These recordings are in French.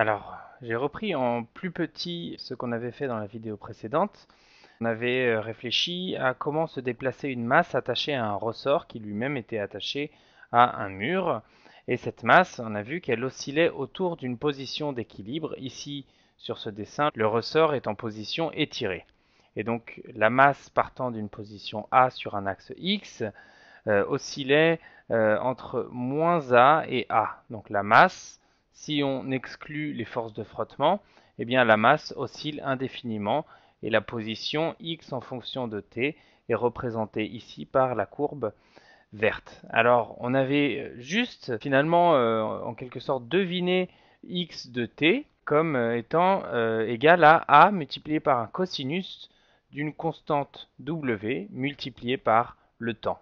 Alors, j'ai repris en plus petit ce qu'on avait fait dans la vidéo précédente. On avait euh, réfléchi à comment se déplacer une masse attachée à un ressort qui lui-même était attaché à un mur. Et cette masse, on a vu qu'elle oscillait autour d'une position d'équilibre. Ici, sur ce dessin, le ressort est en position étirée. Et donc la masse partant d'une position A sur un axe X euh, oscillait euh, entre moins A et A. Donc la masse si on exclut les forces de frottement, eh bien la masse oscille indéfiniment et la position x en fonction de t est représentée ici par la courbe verte. Alors on avait juste finalement euh, en quelque sorte deviné x de t comme euh, étant euh, égal à a multiplié par un cosinus d'une constante w multiplié par le temps.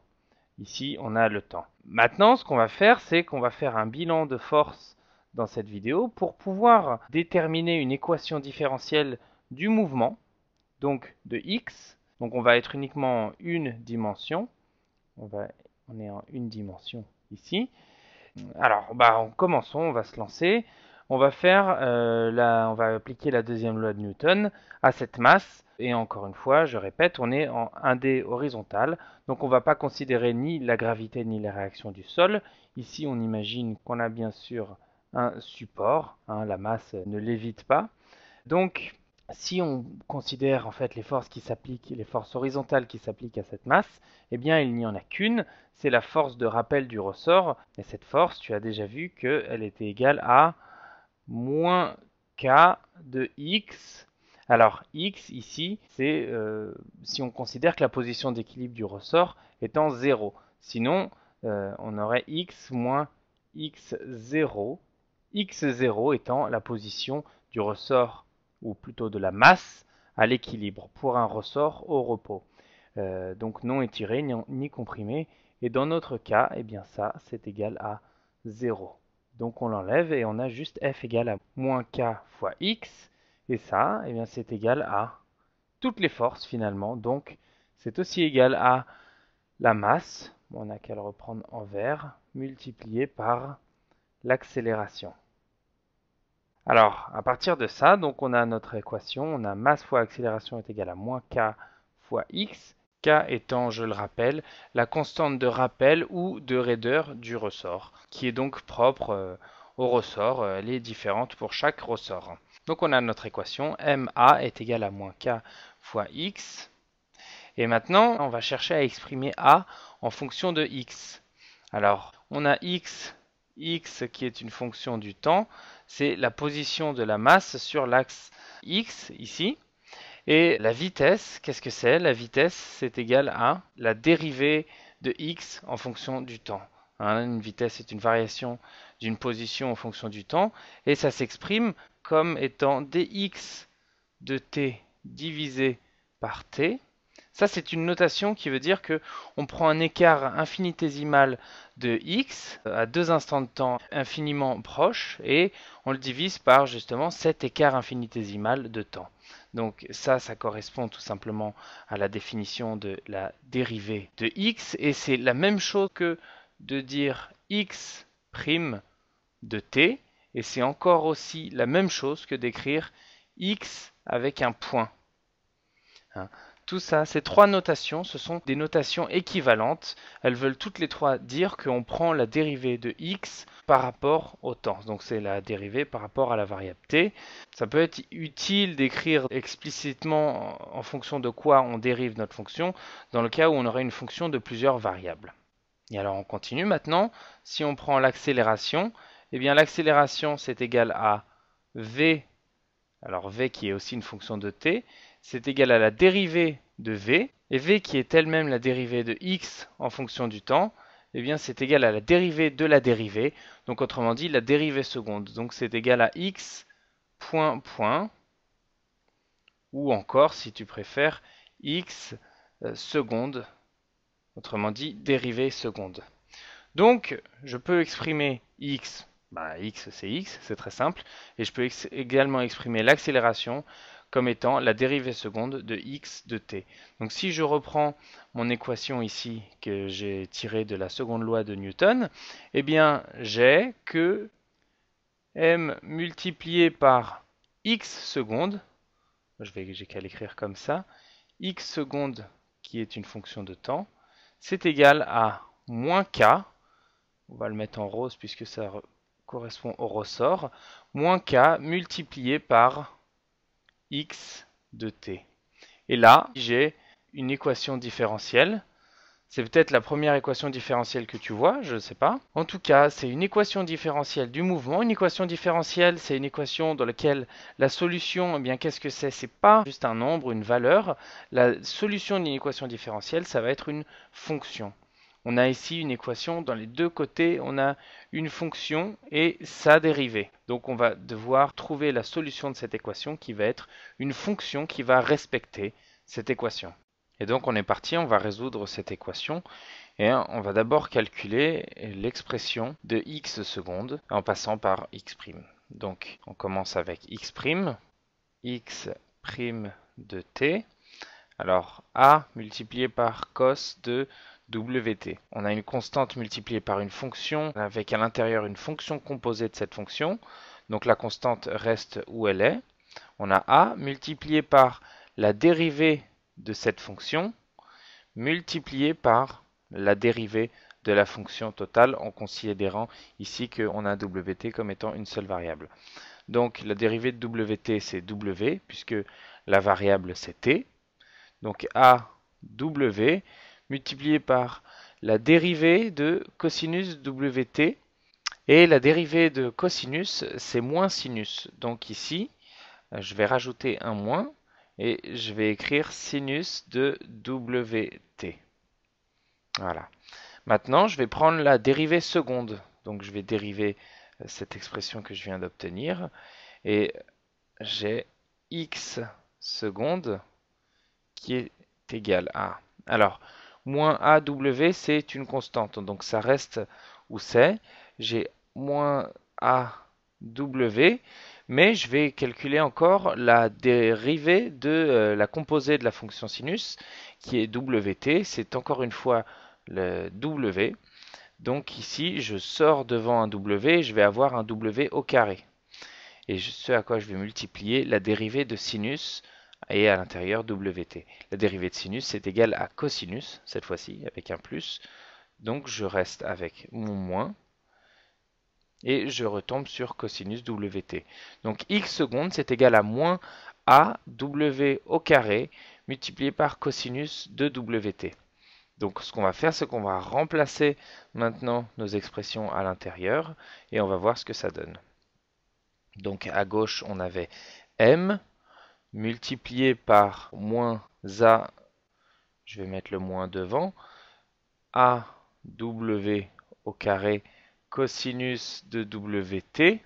Ici on a le temps. Maintenant ce qu'on va faire c'est qu'on va faire un bilan de force dans cette vidéo pour pouvoir déterminer une équation différentielle du mouvement, donc de x. Donc on va être uniquement en une dimension. On, va, on est en une dimension ici. Alors, bah, commençons, on va se lancer. On va faire, euh, on va appliquer la deuxième loi de Newton à cette masse. Et encore une fois, je répète, on est en 1D horizontal, donc on ne va pas considérer ni la gravité ni la réaction du sol. Ici, on imagine qu'on a bien sûr un support. Hein, la masse ne l'évite pas. Donc, si on considère en fait les forces qui s'appliquent, les forces horizontales qui s'appliquent à cette masse, eh bien il n'y en a qu'une, c'est la force de rappel du ressort. Et cette force, tu as déjà vu qu'elle était égale à moins k de x. Alors x ici, c'est euh, si on considère que la position d'équilibre du ressort est en 0. Sinon, euh, on aurait x moins x0 x0 étant la position du ressort, ou plutôt de la masse, à l'équilibre pour un ressort au repos. Euh, donc non étiré ni, ni, comprimé. Et dans notre cas, eh bien ça, c'est égal à 0. Donc on l'enlève et on a juste f égale à moins k fois x. Et ça, eh bien c'est égal à toutes les forces finalement. Donc c'est aussi égal à la masse, on n'a qu'à le reprendre en vert, multiplié par l'accélération. Alors, à partir de ça, donc on a notre équation, on a masse fois accélération est égale à moins k fois x, k étant, je le rappelle, la constante de rappel ou de raideur du ressort, qui est donc propre euh, au ressort, euh, elle est différente pour chaque ressort. Donc on a notre équation, ma est égale à moins k fois x, et maintenant on va chercher à exprimer a en fonction de x. Alors, on a x x qui est une fonction du temps, c'est la position de la masse sur l'axe x ici. Et la vitesse, qu'est-ce que c'est La vitesse, c'est égal à la dérivée de x en fonction du temps. Hein, une vitesse est une variation d'une position en fonction du temps, et ça s'exprime comme étant dx de t divisé par t ça, c'est une notation qui veut dire que on prend un écart infinitésimal de x à deux instants de temps infiniment proches et on le divise par justement cet écart infinitésimal de temps. Donc ça, ça correspond tout simplement à la définition de la dérivée de x et c'est la même chose que de dire x' de t et c'est encore aussi la même chose que d'écrire x avec un point. Hein. Tout ça, ces trois notations, ce sont des notations équivalentes. Elles veulent toutes les trois dire qu'on prend la dérivée de x par rapport au temps. Donc c'est la dérivée par rapport à la variable t. Ça peut être utile d'écrire explicitement en fonction de quoi on dérive notre fonction, dans le cas où on aurait une fonction de plusieurs variables. Et alors on continue maintenant. Si on prend l'accélération, eh bien l'accélération c'est égal à v, alors v qui est aussi une fonction de t, c'est égal à la dérivée de v, et v qui est elle-même la dérivée de x en fonction du temps, et eh bien c'est égal à la dérivée de la dérivée, donc autrement dit la dérivée seconde. Donc c'est égal à x point point, ou encore si tu préfères x euh, seconde, autrement dit dérivée seconde. Donc je peux exprimer x, bah, x c'est x, c'est très simple, et je peux également exprimer l'accélération comme étant la dérivée seconde de x de t. Donc si je reprends mon équation ici que j'ai tirée de la seconde loi de Newton, eh bien j'ai que m multiplié par x seconde, je vais j'ai qu'à l'écrire comme ça, x seconde qui est une fonction de temps, c'est égal à moins k, on va le mettre en rose puisque ça correspond au ressort, moins k multiplié par x de t. Et là, j'ai une équation différentielle. C'est peut-être la première équation différentielle que tu vois, je ne sais pas. En tout cas, c'est une équation différentielle du mouvement. Une équation différentielle, c'est une équation dans laquelle la solution, eh bien, qu'est-ce que c'est C'est pas juste un nombre, une valeur. La solution d'une équation différentielle, ça va être une fonction. On a ici une équation, dans les deux côtés, on a une fonction et sa dérivée. Donc on va devoir trouver la solution de cette équation qui va être une fonction qui va respecter cette équation. Et donc on est parti, on va résoudre cette équation et on va d'abord calculer l'expression de x secondes en passant par x'. prime. Donc on commence avec x', prime, x' prime de t, alors a multiplié par cos de wt. On a une constante multipliée par une fonction avec à l'intérieur une fonction composée de cette fonction. Donc la constante reste où elle est. On a a multiplié par la dérivée de cette fonction multipliée par la dérivée de la fonction totale en considérant ici qu'on a wt comme étant une seule variable. Donc la dérivée de wt c'est w puisque la variable c'est t. Donc a w multiplié par la dérivée de cosinus wt. Et la dérivée de cosinus, c'est moins sinus. Donc ici, je vais rajouter un moins et je vais écrire sinus de wt. Voilà. Maintenant, je vais prendre la dérivée seconde. Donc je vais dériver euh, cette expression que je viens d'obtenir. Et j'ai x seconde qui est égal à... Alors, moins AW, c'est une constante. Donc ça reste où c'est. J'ai moins AW, mais je vais calculer encore la dérivée de euh, la composée de la fonction sinus, qui est WT. C'est encore une fois le W. Donc ici, je sors devant un W, je vais avoir un W au carré. Et ce à quoi je vais multiplier la dérivée de sinus et à l'intérieur wt. La dérivée de sinus est égale à cosinus, cette fois-ci, avec un plus. Donc je reste avec mon moins et je retombe sur cosinus wt. Donc x seconde c'est égal à moins a w au carré multiplié par cosinus de wt. Donc ce qu'on va faire, c'est qu'on va remplacer maintenant nos expressions à l'intérieur et on va voir ce que ça donne. Donc à gauche, on avait m multiplié par moins A, je vais mettre le moins devant, AW au carré cosinus de WT,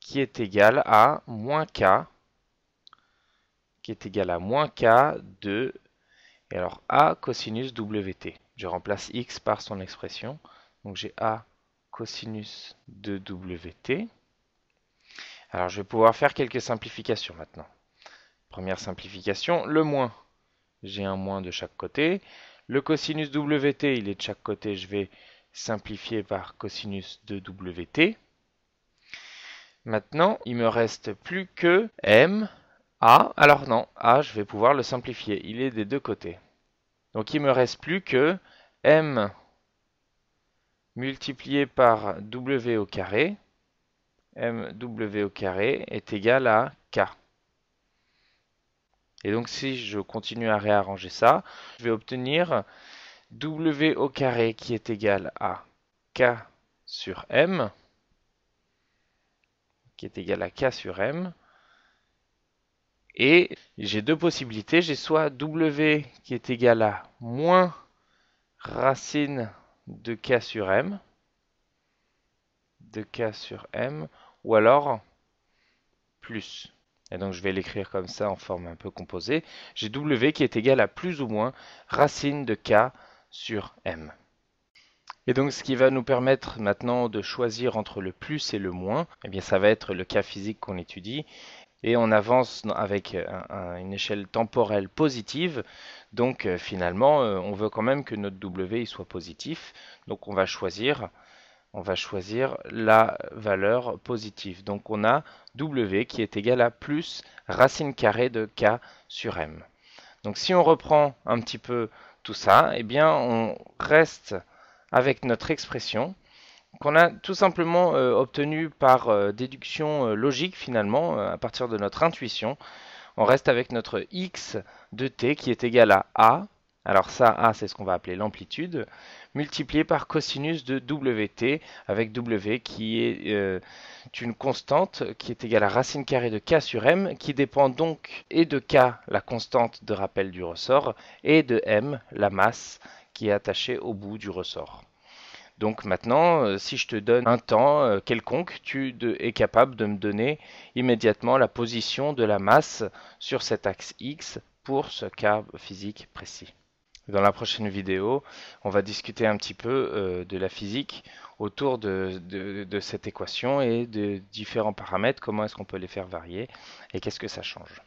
qui est égal à moins K, qui est égal à moins K de, et alors A cosinus WT. Je remplace X par son expression, donc j'ai A cosinus de WT alors je vais pouvoir faire quelques simplifications maintenant. Première simplification, le moins. J'ai un moins de chaque côté. Le cosinus WT, il est de chaque côté, je vais simplifier par cosinus de WT. Maintenant, il me reste plus que M, A. Alors non, A, je vais pouvoir le simplifier. Il est des deux côtés. Donc il me reste plus que M multiplié par W au carré mw au carré est égal à k. Et donc si je continue à réarranger ça, je vais obtenir w au carré qui est égal à k sur m, qui est égal à k sur m. Et j'ai deux possibilités, j'ai soit w qui est égal à moins racine de k sur m, de k sur m, ou alors plus. Et donc je vais l'écrire comme ça en forme un peu composée. J'ai W qui est égal à plus ou moins racine de K sur M. Et donc ce qui va nous permettre maintenant de choisir entre le plus et le moins, eh bien ça va être le cas physique qu'on étudie. Et on avance avec une échelle temporelle positive. Donc euh, finalement, euh, on veut quand même que notre W soit positif. Donc on va choisir on va choisir la valeur positive. Donc on a W qui est égal à plus racine carrée de K sur M. Donc si on reprend un petit peu tout ça, eh bien on reste avec notre expression qu'on a tout simplement euh, obtenue par euh, déduction euh, logique finalement, à partir de notre intuition. On reste avec notre x de t qui est égal à a alors ça, A, c'est ce qu'on va appeler l'amplitude, multiplié par cosinus de Wt, avec W qui est euh, une constante qui est égale à racine carrée de K sur M, qui dépend donc et de K, la constante de rappel du ressort, et de M, la masse, qui est attachée au bout du ressort. Donc maintenant, euh, si je te donne un temps euh, quelconque, tu es capable de me donner immédiatement la position de la masse sur cet axe X pour ce cas physique précis. Dans la prochaine vidéo, on va discuter un petit peu euh, de la physique autour de cette équation et de différents paramètres, comment est-ce qu'on peut les faire varier et qu'est-ce que ça change.